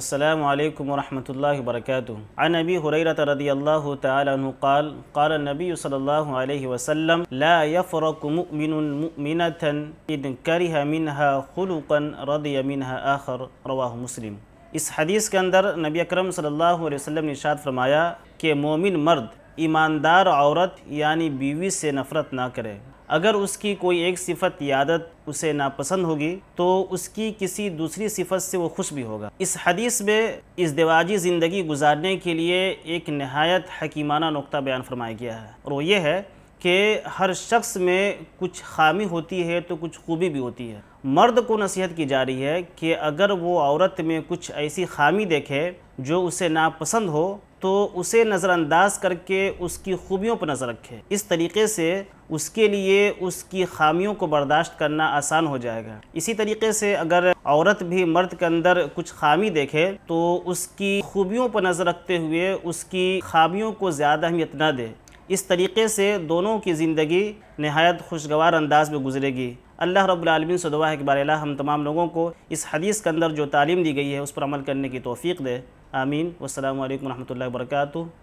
السلام علیکم ورحمۃ اللہ وبرکاتہ عن نبی حریرت رضی اللہ تعالی قال النبی صلی اللہ علیہ وسلم لا يفرق مؤمن کرہ خلقا رضی آخر رواہ مسلم اس حدیث کے اندر نبی اکرم صلی اللہ علیہ وسلم نے اشارت فرمایا کہ مومن مرد ایماندار عورت یعنی بیوی سے نفرت نہ کرے اگر اس کی کوئی ایک صفت یادت اسے ناپسند ہوگی تو اس کی کسی دوسری صفت سے وہ خوش بھی ہوگا اس حدیث میں اس زندگی گزارنے کے لیے ایک نہایت حکیمانہ نقطہ بیان فرمایا گیا ہے اور وہ یہ ہے کہ ہر شخص میں کچھ خامی ہوتی ہے تو کچھ خوبی بھی ہوتی ہے مرد کو نصیحت کی جا رہی ہے کہ اگر وہ عورت میں کچھ ایسی خامی دیکھے جو اسے ناپسند ہو تو اسے نظر انداز کر کے اس کی خوبیوں پر نظر رکھے اس طریقے سے اس کے لیے اس کی خامیوں کو برداشت کرنا آسان ہو جائے گا اسی طریقے سے اگر عورت بھی مرد کے اندر کچھ خامی دیکھے تو اس کی خوبیوں پر نظر رکھتے ہوئے اس کی خامیوں کو زیادہ اہمیت نہ دے اس طریقے سے دونوں کی زندگی نہایت خوشگوار انداز میں گزرے گی اللہ رب العالمین سے دعا ہے کہ براہ اللہ ہم تمام لوگوں کو اس حدیث کے اندر جو تعلیم دی گئی ہے اس پر عمل کرنے کی توفیق دے آمین والسلام علیکم ورحمۃ اللہ وبرکاتہ